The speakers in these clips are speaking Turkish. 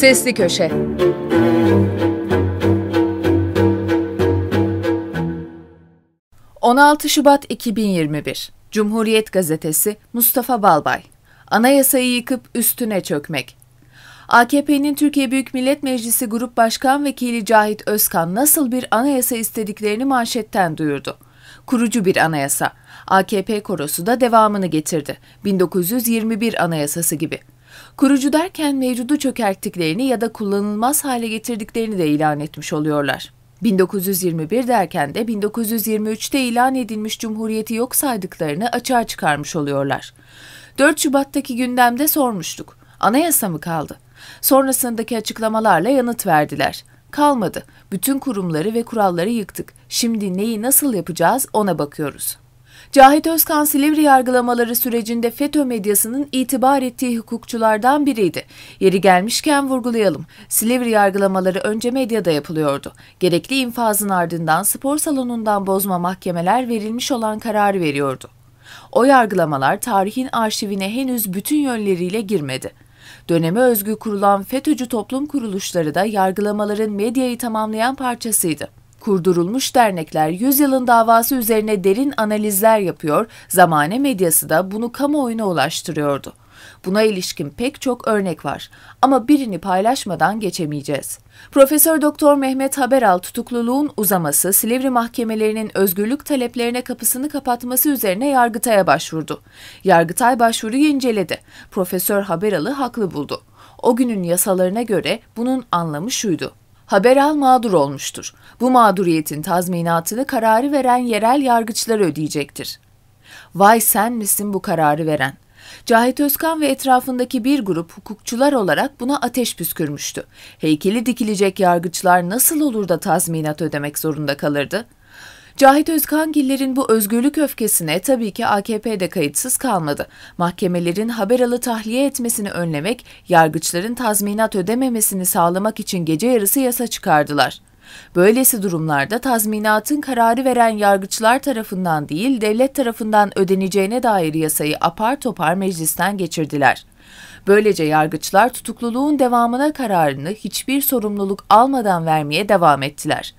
Sesli Köşe ...16 Şubat 2021... ...Cumhuriyet Gazetesi... ...Mustafa Balbay... ...Anayasayı yıkıp üstüne çökmek... AKP'nin Türkiye Büyük Millet Meclisi Grup Başkan Vekili Cahit Özkan... ...nasıl bir anayasa istediklerini manşetten duyurdu kurucu bir anayasa. AKP korosu da devamını getirdi. 1921 anayasası gibi. Kurucu derken mevcudu çökerttiklerini ya da kullanılmaz hale getirdiklerini de ilan etmiş oluyorlar. 1921 derken de 1923'te ilan edilmiş cumhuriyeti yok saydıklarını açığa çıkarmış oluyorlar. 4 Şubat'taki gündemde sormuştuk. Anayasa mı kaldı? Sonrasındaki açıklamalarla yanıt verdiler. Kalmadı. Bütün kurumları ve kuralları yıktık. Şimdi neyi nasıl yapacağız ona bakıyoruz. Cahit Özkan Silivri yargılamaları sürecinde FETÖ medyasının itibar ettiği hukukçulardan biriydi. Yeri gelmişken vurgulayalım. Silivri yargılamaları önce medyada yapılıyordu. Gerekli infazın ardından spor salonundan bozma mahkemeler verilmiş olan kararı veriyordu. O yargılamalar tarihin arşivine henüz bütün yönleriyle girmedi. Döneme özgü kurulan FETÖ'cü toplum kuruluşları da yargılamaların medyayı tamamlayan parçasıydı. Kurdurulmuş dernekler 100 yılın davası üzerine derin analizler yapıyor, zamane medyası da bunu kamuoyuna ulaştırıyordu. Buna ilişkin pek çok örnek var ama birini paylaşmadan geçemeyeceğiz. Profesör Doktor Mehmet Haberal tutukluluğun uzaması Silivri mahkemelerinin özgürlük taleplerine kapısını kapatması üzerine Yargıtay'a başvurdu. Yargıtay başvuruyu inceledi. Profesör Haberal'ı haklı buldu. O günün yasalarına göre bunun anlamı şuydu. Haberal mağdur olmuştur. Bu mağduriyetin tazminatını kararı veren yerel yargıçlar ödeyecektir. Vay sen misin bu kararı veren? Cahit Özkan ve etrafındaki bir grup hukukçular olarak buna ateş püskürmüştü. Heykeli dikilecek yargıçlar nasıl olur da tazminat ödemek zorunda kalırdı?'' Cahit Özkangiller'in bu özgürlük öfkesine tabii ki AKP de kayıtsız kalmadı. Mahkemelerin haberalı tahliye etmesini önlemek, yargıçların tazminat ödememesini sağlamak için gece yarısı yasa çıkardılar. Böylesi durumlarda tazminatın kararı veren yargıçlar tarafından değil devlet tarafından ödeneceğine dair yasayı apar topar meclisten geçirdiler. Böylece yargıçlar tutukluluğun devamına kararını hiçbir sorumluluk almadan vermeye devam ettiler.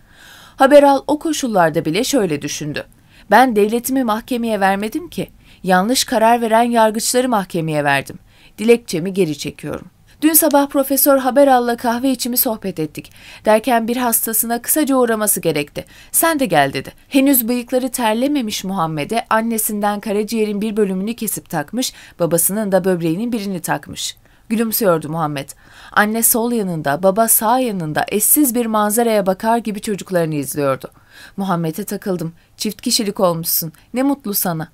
Haberal o koşullarda bile şöyle düşündü. Ben devletimi mahkemeye vermedim ki. Yanlış karar veren yargıçları mahkemeye verdim. Dilekçemi geri çekiyorum. Dün sabah Profesör Haberal'la kahve içimi sohbet ettik. Derken bir hastasına kısaca uğraması gerekti. Sen de gel dedi. Henüz bıyıkları terlememiş Muhammed'e annesinden karaciğerin bir bölümünü kesip takmış, babasının da böbreğinin birini takmış. Gülümsüyordu Muhammed. Anne sol yanında, baba sağ yanında eşsiz bir manzaraya bakar gibi çocuklarını izliyordu. Muhammed'e takıldım. Çift kişilik olmuşsun. Ne mutlu sana.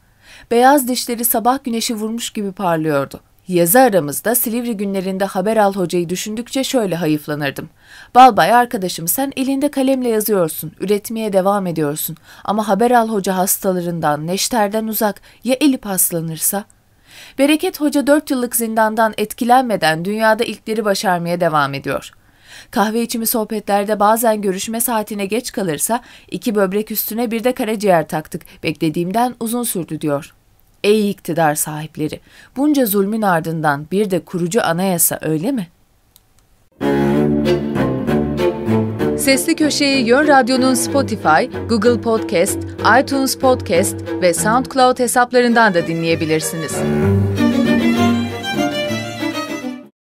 Beyaz dişleri sabah güneşi vurmuş gibi parlıyordu. Yazı aramızda Silivri günlerinde haber al hocayı düşündükçe şöyle hayıflanırdım. Balbay arkadaşım sen elinde kalemle yazıyorsun, üretmeye devam ediyorsun. Ama haber al hoca hastalarından, neşterden uzak ya elip hastalanırsa?'' Bereket Hoca 4 yıllık zindandan etkilenmeden dünyada ilkleri başarmaya devam ediyor. Kahve içimi sohbetlerde bazen görüşme saatine geç kalırsa iki böbrek üstüne bir de karaciğer taktık. Beklediğimden uzun sürdü diyor. Ey iktidar sahipleri! Bunca zulmün ardından bir de kurucu anayasa öyle mi?'' Sesli Köşe'yi Yön Radyo'nun Spotify, Google Podcast, iTunes Podcast ve SoundCloud hesaplarından da dinleyebilirsiniz.